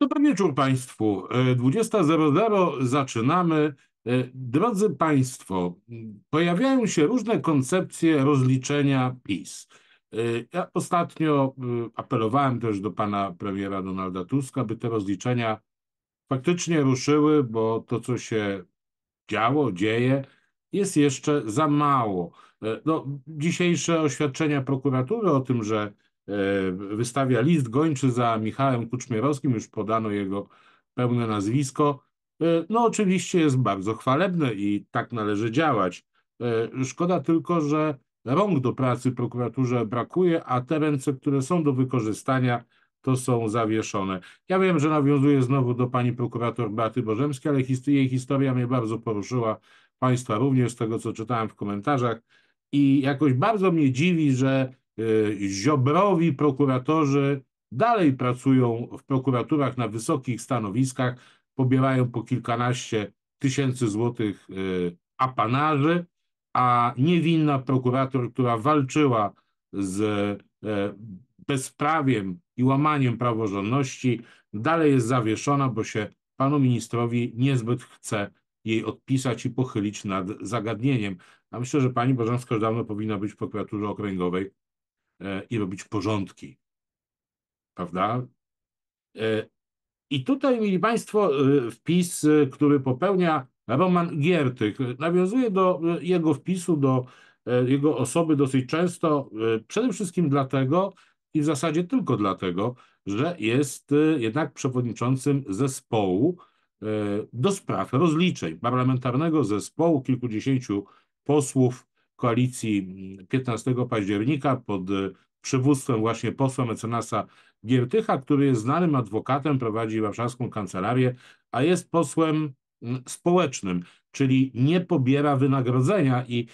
Dobry wieczór Państwu. 20.00 e, zaczynamy. E, drodzy Państwo, pojawiają się różne koncepcje rozliczenia PiS. E, ja ostatnio apelowałem też do pana premiera Donalda Tuska, by te rozliczenia faktycznie ruszyły, bo to, co się działo, dzieje, jest jeszcze za mało. No, dzisiejsze oświadczenia prokuratury o tym, że E, wystawia list, gończy za Michałem Kuczmierowskim, już podano jego pełne nazwisko. E, no oczywiście jest bardzo chwalebne i tak należy działać. E, szkoda tylko, że rąk do pracy prokuraturze brakuje, a te ręce, które są do wykorzystania, to są zawieszone. Ja wiem, że nawiązuję znowu do pani prokurator Beaty Bożemskiej, ale his jej historia mnie bardzo poruszyła, państwa również z tego, co czytałem w komentarzach i jakoś bardzo mnie dziwi, że E, Ziobrowi prokuratorzy dalej pracują w prokuraturach na wysokich stanowiskach, pobierają po kilkanaście tysięcy złotych e, apanarzy, a niewinna prokurator, która walczyła z e, bezprawiem i łamaniem praworządności, dalej jest zawieszona, bo się panu ministrowi niezbyt chce jej odpisać i pochylić nad zagadnieniem. A myślę, że pani Bożanska już dawno powinna być w prokuraturze okręgowej i robić porządki. Prawda? E, I tutaj, mieli Państwo, e, wpis, e, który popełnia Roman Giertych, nawiązuje do jego wpisu, do jego osoby dosyć często, przede wszystkim dlatego i w zasadzie tylko dlatego, że jest jednak przewodniczącym zespołu do spraw rozliczeń, parlamentarnego zespołu kilkudziesięciu posłów koalicji 15 mm, października pod e, przywództwem właśnie posła mecenasa Giertycha, który jest znanym adwokatem, prowadzi warszawską kancelarię, a jest posłem mm, społecznym, czyli nie pobiera wynagrodzenia i e,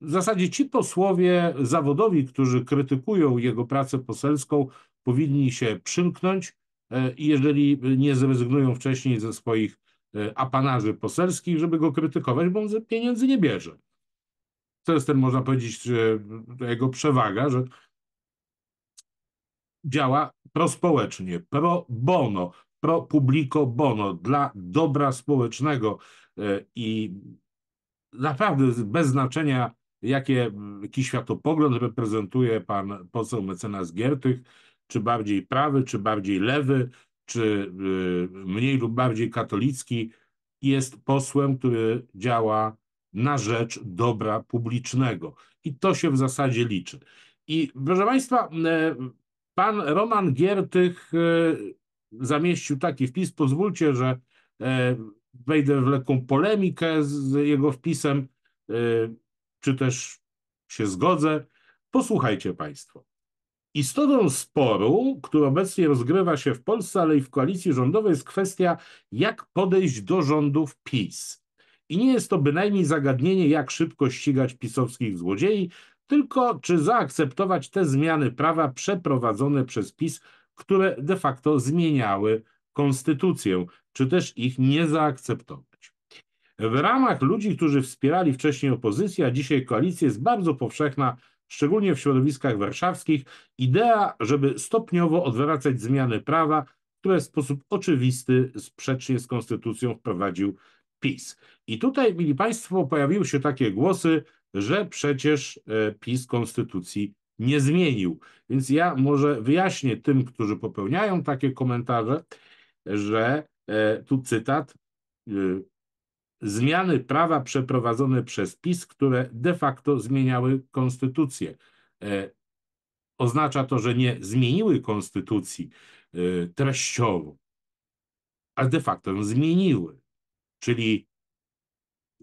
w zasadzie ci posłowie zawodowi, którzy krytykują jego pracę poselską, powinni się przymknąć e, i jeżeli nie zrezygnują wcześniej ze swoich apanarzy poselskich, żeby go krytykować, bo on pieniędzy nie bierze. To jest ten, można powiedzieć, jego przewaga, że działa prospołecznie, pro bono, pro publico bono, dla dobra społecznego e, i naprawdę bez znaczenia, jakie, jaki światopogląd reprezentuje pan poseł mecenas Giertych, czy bardziej prawy, czy bardziej lewy, czy e, mniej lub bardziej katolicki, jest posłem, który działa na rzecz dobra publicznego. I to się w zasadzie liczy. I proszę Państwa, e, pan Roman Giertych e, zamieścił taki wpis. Pozwólcie, że e, wejdę w lekką polemikę z jego wpisem, czy też się zgodzę. Posłuchajcie Państwo. Istotą sporu, który obecnie rozgrywa się w Polsce, ale i w koalicji rządowej, jest kwestia, jak podejść do rządów PiS. I nie jest to bynajmniej zagadnienie, jak szybko ścigać pisowskich złodziei, tylko czy zaakceptować te zmiany prawa przeprowadzone przez PiS, które de facto zmieniały konstytucję, czy też ich nie zaakceptować. W ramach ludzi, którzy wspierali wcześniej opozycję, a dzisiaj koalicję, jest bardzo powszechna, szczególnie w środowiskach warszawskich, idea, żeby stopniowo odwracać zmiany prawa, które w sposób oczywisty, sprzecznie z konstytucją wprowadził PiS. I tutaj, mili Państwo, pojawiły się takie głosy, że przecież e, PiS konstytucji nie zmienił. Więc ja może wyjaśnię tym, którzy popełniają takie komentarze, że e, tu cytat e, zmiany prawa przeprowadzone przez PiS, które de facto zmieniały konstytucję. Oznacza to, że nie zmieniły konstytucji treściowo, a de facto ją zmieniły czyli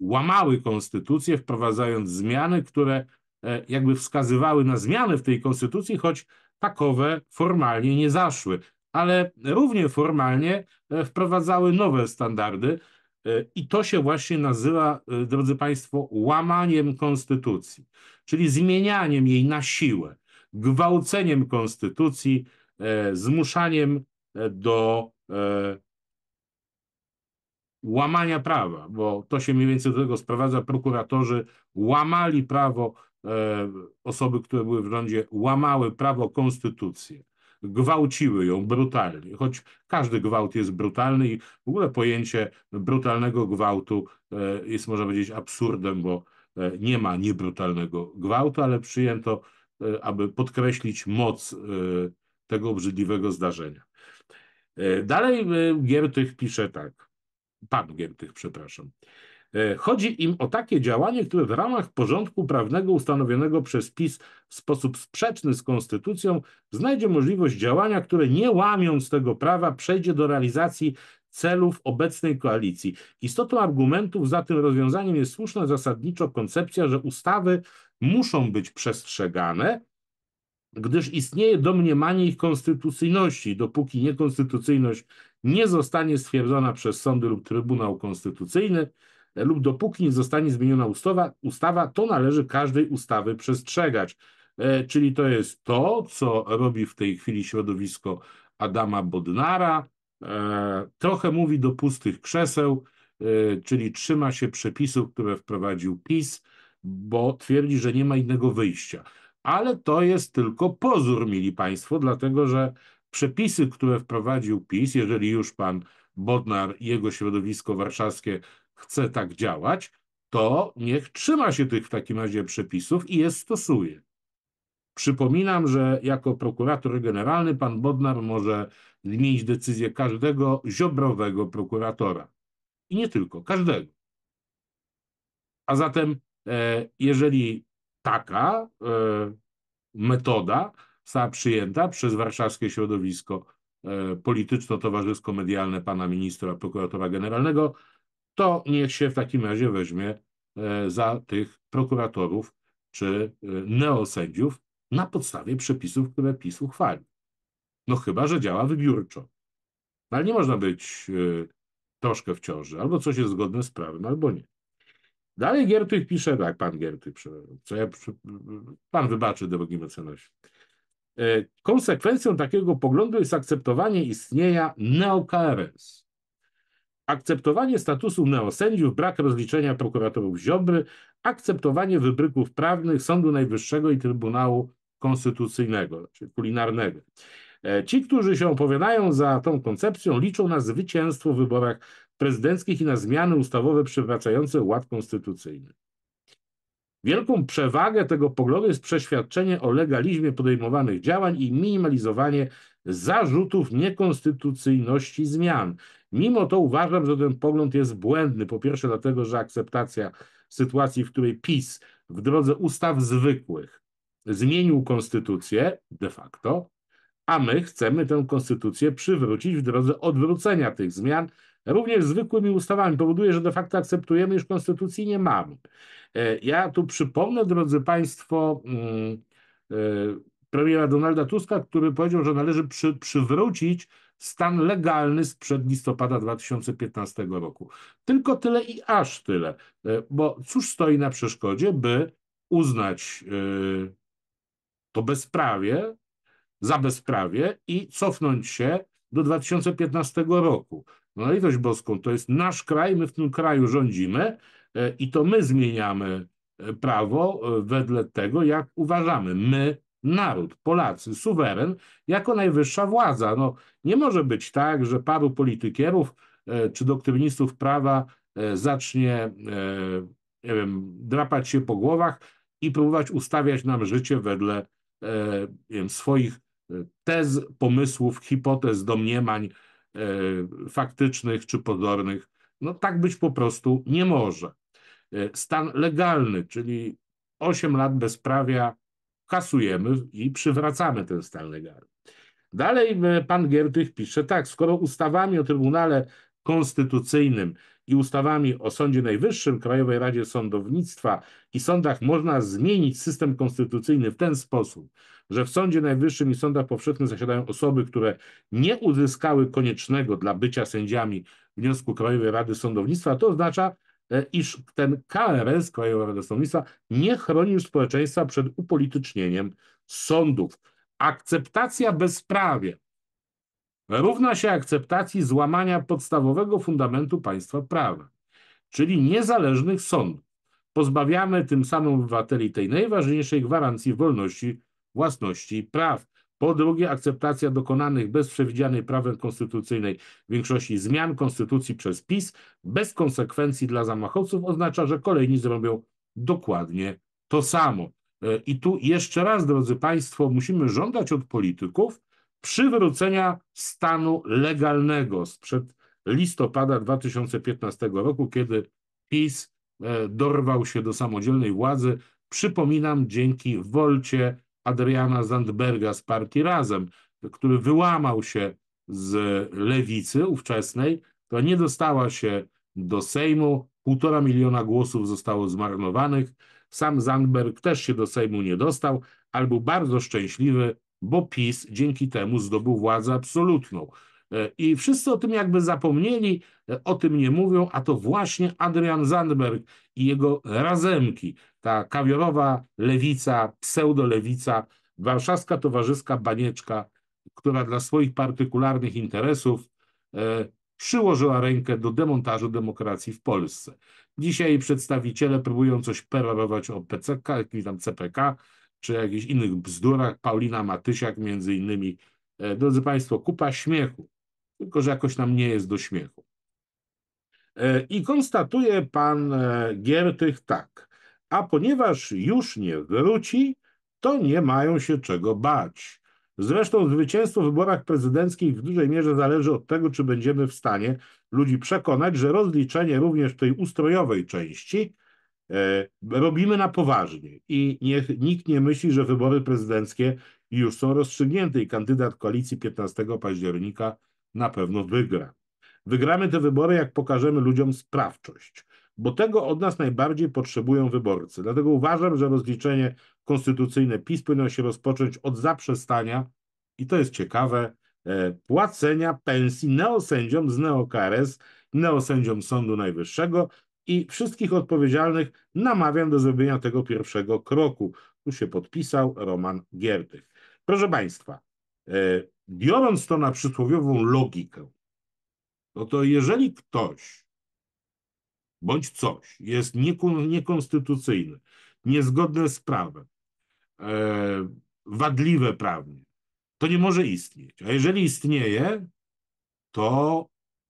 łamały konstytucję, wprowadzając zmiany, które e, jakby wskazywały na zmiany w tej konstytucji, choć takowe formalnie nie zaszły, ale równie formalnie e, wprowadzały nowe standardy. E, I to się właśnie nazywa, drodzy Państwo, łamaniem konstytucji, czyli zmienianiem jej na siłę, gwałceniem konstytucji, zmuszaniem do łamania prawa, bo to się mniej więcej do tego sprowadza. Prokuratorzy łamali prawo, e, osoby, które były w rządzie, łamały prawo konstytucję. Gwałciły ją brutalnie, choć każdy gwałt jest brutalny i w ogóle pojęcie brutalnego gwałtu e, jest, można powiedzieć, absurdem, bo e, nie ma niebrutalnego gwałtu, ale przyjęto, aby podkreślić moc tego obrzydliwego zdarzenia. Dalej Giertych pisze tak pan Giertych, przepraszam. E, chodzi im o takie działanie, które w ramach porządku prawnego ustanowionego przez PiS w sposób sprzeczny z konstytucją znajdzie możliwość działania, które nie łamiąc tego prawa przejdzie do realizacji celów obecnej koalicji. Istotą argumentów za tym rozwiązaniem jest słuszna zasadniczo koncepcja, że ustawy muszą być przestrzegane, gdyż istnieje domniemanie ich konstytucyjności. Dopóki niekonstytucyjność nie zostanie stwierdzona przez sądy lub Trybunał Konstytucyjny lub dopóki nie zostanie zmieniona ustawa, ustawa to należy każdej ustawy przestrzegać. E, czyli to jest to, co robi w tej chwili środowisko Adama Bodnara. E, trochę mówi do pustych krzeseł, e, czyli trzyma się przepisów, które wprowadził PiS, bo twierdzi, że nie ma innego wyjścia. Ale to jest tylko pozór, mieli Państwo, dlatego że przepisy, które wprowadził PiS, jeżeli już pan Bodnar i jego środowisko warszawskie chce tak działać, to niech trzyma się tych w takim razie przepisów i je stosuje. Przypominam, że jako prokurator generalny pan Bodnar może zmienić decyzję każdego ziobrowego prokuratora. I nie tylko, każdego. A zatem, e, jeżeli taka e, metoda została przyjęta przez warszawskie środowisko e, polityczno-towarzysko-medialne pana ministra prokuratora generalnego, to niech się w takim razie weźmie e, za tych prokuratorów czy e, neosędziów na podstawie przepisów, które PiS uchwali. No chyba, że działa wybiórczo. No, ale nie można być troszkę w ciąży. Albo coś jest zgodne z prawem, albo nie. Dalej Giertych pisze, tak, pan Giertych, co ja, pan wybaczy, drogi mecenasie. E, konsekwencją takiego poglądu jest akceptowanie istnienia neokarens. Akceptowanie statusu neosędziów, brak rozliczenia prokuratorów Ziobry, akceptowanie wybryków prawnych Sądu Najwyższego i Trybunału Konstytucyjnego, znaczy kulinarnego. E, ci, którzy się opowiadają za tą koncepcją, liczą na zwycięstwo w wyborach prezydenckich i na zmiany ustawowe przywracające ład konstytucyjny. Wielką przewagę tego poglądu jest przeświadczenie o legalizmie podejmowanych działań i minimalizowanie zarzutów niekonstytucyjności zmian. Mimo to uważam, że ten pogląd jest błędny. Po pierwsze, dlatego, że akceptacja sytuacji, w której PiS w drodze ustaw zwykłych zmienił konstytucję de facto, a my chcemy tę konstytucję przywrócić w drodze odwrócenia tych zmian Również zwykłymi ustawami powoduje, że de facto akceptujemy, już konstytucji nie mamy. E, ja tu przypomnę, drodzy Państwo, mm, e, premiera Donalda Tuska, który powiedział, że należy przy, przywrócić stan legalny sprzed listopada 2015 roku. Tylko tyle i aż tyle, e, bo cóż stoi na przeszkodzie, by uznać to bezprawie za bezprawie i cofnąć się do 2015 roku. No litość boską, to jest nasz kraj, my w tym kraju rządzimy e, i to my zmieniamy e, prawo e, wedle tego, jak uważamy. My, naród, Polacy, suweren, jako najwyższa władza. No, nie może być tak, że paru politykierów czy doktrynistów prawa zacznie nie wiem, drapać się po głowach i próbować ustawiać nam życie wedle wiem, swoich tez, pomysłów, hipotez, domniemań, E, faktycznych czy pozornych. No tak być po prostu nie może. E, stan legalny, czyli 8 lat bezprawia kasujemy i przywracamy ten stan legalny. Dalej e, pan Giertych pisze tak, skoro ustawami o Trybunale Konstytucyjnym i ustawami o Sądzie Najwyższym, Krajowej Radzie Sądownictwa i sądach można zmienić system konstytucyjny w ten sposób, że w Sądzie Najwyższym i sądach powszechnych zasiadają osoby, które nie uzyskały koniecznego dla bycia sędziami wniosku Krajowej Rady Sądownictwa, to oznacza, e, iż ten KRS, Krajowa Rada Sądownictwa, nie chroni społeczeństwa przed upolitycznieniem sądów. Akceptacja bezprawie równa się akceptacji złamania podstawowego fundamentu państwa prawa, czyli niezależnych sądów. Pozbawiamy tym samym obywateli tej najważniejszej gwarancji wolności, własności i praw. Po drugie, akceptacja dokonanych bez przewidzianej prawem konstytucyjnej większości zmian konstytucji przez PiS bez konsekwencji dla zamachowców oznacza, że kolejni zrobią dokładnie to samo. E, I tu jeszcze raz, drodzy Państwo, musimy żądać od polityków, przywrócenia stanu legalnego sprzed listopada 2015 roku, kiedy PiS e, dorwał się do samodzielnej władzy. Przypominam, dzięki wolcie Adriana Zandberga z partii Razem, który wyłamał się z lewicy ówczesnej, która nie dostała się do Sejmu. Półtora miliona głosów zostało zmarnowanych. Sam Zandberg też się do Sejmu nie dostał, albo bardzo szczęśliwy bo PiS dzięki temu zdobył władzę absolutną. E, I wszyscy o tym jakby zapomnieli, e, o tym nie mówią, a to właśnie Adrian Zandberg i jego razemki, ta kawiorowa lewica, pseudolewica, warszawska towarzyska banieczka, która dla swoich partykularnych interesów e, przyłożyła rękę do demontażu demokracji w Polsce. Dzisiaj przedstawiciele próbują coś perorować o PCK, jakimś tam CPK, czy jakichś innych bzdurach, Paulina Matysiak między innymi. E, drodzy Państwo, kupa śmiechu, tylko że jakoś nam nie jest do śmiechu. E, I konstatuje pan e, Giertych tak, a ponieważ już nie wróci, to nie mają się czego bać. Zresztą zwycięstwo w wyborach prezydenckich w dużej mierze zależy od tego, czy będziemy w stanie ludzi przekonać, że rozliczenie również tej ustrojowej części E, robimy na poważnie i niech nikt nie myśli, że wybory prezydenckie już są rozstrzygnięte i kandydat koalicji 15 października na pewno wygra. Wygramy te wybory, jak pokażemy ludziom sprawczość, bo tego od nas najbardziej potrzebują wyborcy. Dlatego uważam, że rozliczenie konstytucyjne PiS powinno się rozpocząć od zaprzestania, i to jest ciekawe, e, płacenia pensji neosędziom z neokRS, neosędziom Sądu Najwyższego, i wszystkich odpowiedzialnych namawiam do zrobienia tego pierwszego kroku. Tu się podpisał Roman Giertych. Proszę Państwa, e, biorąc to na przysłowiową logikę, no to jeżeli ktoś bądź coś jest niekonstytucyjny, niezgodne z prawem, e, wadliwe prawnie, to nie może istnieć. A jeżeli istnieje, to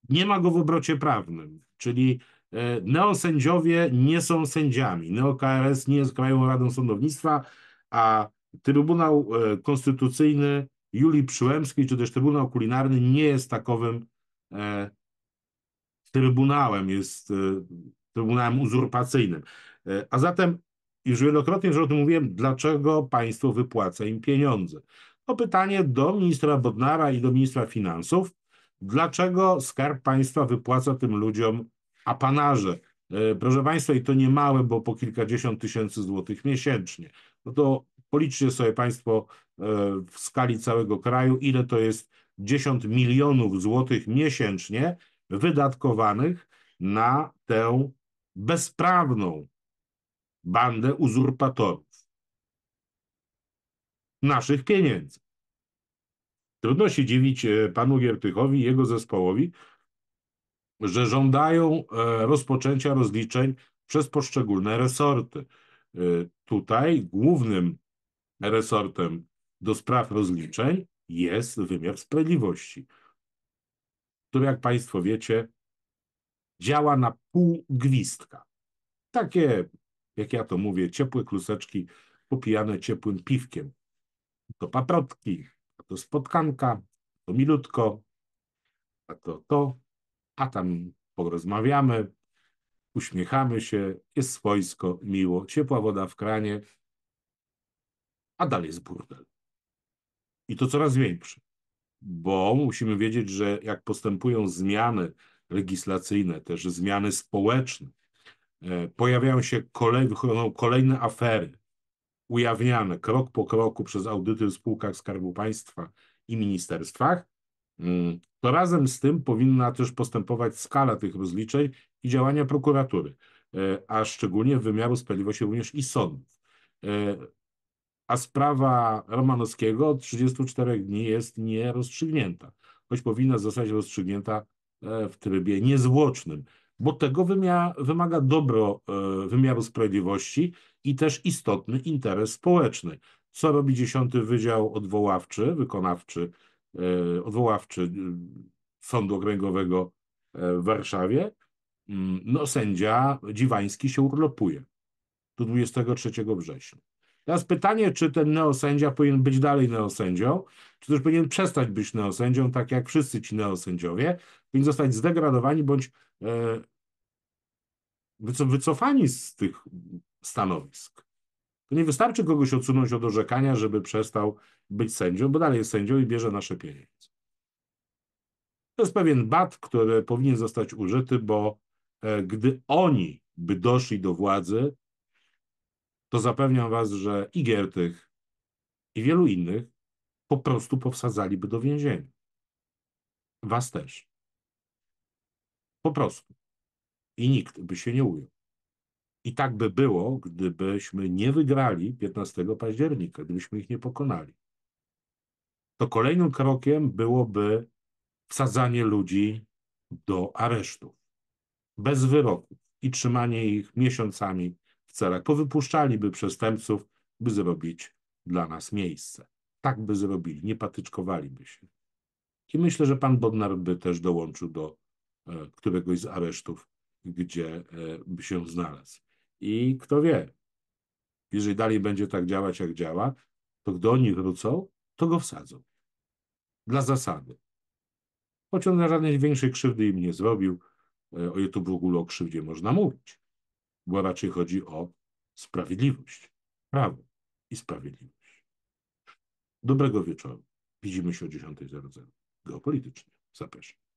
nie ma go w obrocie prawnym, czyli E, neosędziowie nie są sędziami. NeoKRS nie jest Krajową Radą Sądownictwa, a Trybunał e, Konstytucyjny Julii Przyłębskiej, czy też Trybunał Kulinarny nie jest takowym e, trybunałem, jest trybunałem uzurpacyjnym. A zatem już wielokrotnie już o tym mówiłem, dlaczego państwo wypłaca im pieniądze. To pytanie do ministra Bodnara i do ministra finansów. Dlaczego Skarb Państwa wypłaca tym ludziom apanarze, e, proszę Państwa, i to nie małe, bo po kilkadziesiąt tysięcy złotych miesięcznie, no to policzcie sobie Państwo e, w skali całego kraju, ile to jest 10 milionów złotych miesięcznie wydatkowanych na tę bezprawną bandę uzurpatorów naszych pieniędzy. Trudno się dziwić e, panu Giertychowi i jego zespołowi, że żądają e, rozpoczęcia rozliczeń przez poszczególne resorty. E, tutaj głównym resortem do spraw rozliczeń jest wymiar sprawiedliwości, który, jak Państwo wiecie, działa na pół gwizdka. Takie, jak ja to mówię, ciepłe kluseczki popijane ciepłym piwkiem. To paprotki, to spotkanka, to milutko, a to to, a tam porozmawiamy, uśmiechamy się, jest swojsko, miło, ciepła woda w kranie, a dalej jest burdel. I to coraz większy, bo musimy wiedzieć, że jak postępują zmiany legislacyjne, też zmiany społeczne, e, pojawiają się kolej, wychodzą kolejne afery, ujawniane krok po kroku przez audyty w spółkach Skarbu Państwa i ministerstwach, mm, to razem z tym powinna też postępować skala tych rozliczeń i działania prokuratury, e, a szczególnie wymiaru sprawiedliwości również i sądów. E, a sprawa Romanowskiego od 34 dni jest nierozstrzygnięta, choć powinna zostać rozstrzygnięta e, w trybie niezwłocznym, bo tego wymaga dobro wymiaru sprawiedliwości i też istotny interes społeczny. Co robi 10 Wydział Odwoławczy, Wykonawczy E, odwoławczy e, Sądu Okręgowego e, w Warszawie, mm, no sędzia Dziwański się urlopuje do 23 września. Teraz pytanie, czy ten neosędzia powinien być dalej neosędzią, czy też powinien przestać być neosędzią, tak jak wszyscy ci neosędziowie, powinien zostać zdegradowani bądź wycofani z tych stanowisk. To nie wystarczy kogoś odsunąć od orzekania, żeby przestał być sędzią, bo dalej jest sędzią i bierze nasze pieniądze. To jest pewien bat, który powinien zostać użyty, bo e, gdy oni by doszli do władzy, to zapewniam was, że i Giertych, i wielu innych po prostu powsadzaliby do więzienia. Was też. Po prostu. I nikt by się nie ujął. I tak by było, gdybyśmy nie wygrali 15 października, gdybyśmy ich nie pokonali. To kolejnym krokiem byłoby wsadzanie ludzi do aresztów bez wyroku i trzymanie ich miesiącami w celach. Powypuszczaliby przestępców, by zrobić dla nas miejsce. Tak by zrobili, nie patyczkowaliby się. I myślę, że pan Bodnar by też dołączył do e, któregoś z aresztów, gdzie e, by się znalazł. I kto wie, jeżeli dalej będzie tak działać, jak działa, to gdy oni wrócą, to go wsadzą. Dla zasady. Choć on na żadnej większej krzywdy im nie zrobił, e, o YouTube w ogóle o krzywdzie można mówić, bo raczej chodzi o sprawiedliwość, prawo i sprawiedliwość. Dobrego wieczoru. Widzimy się o 10.00. Geopolitycznie. Zapraszam.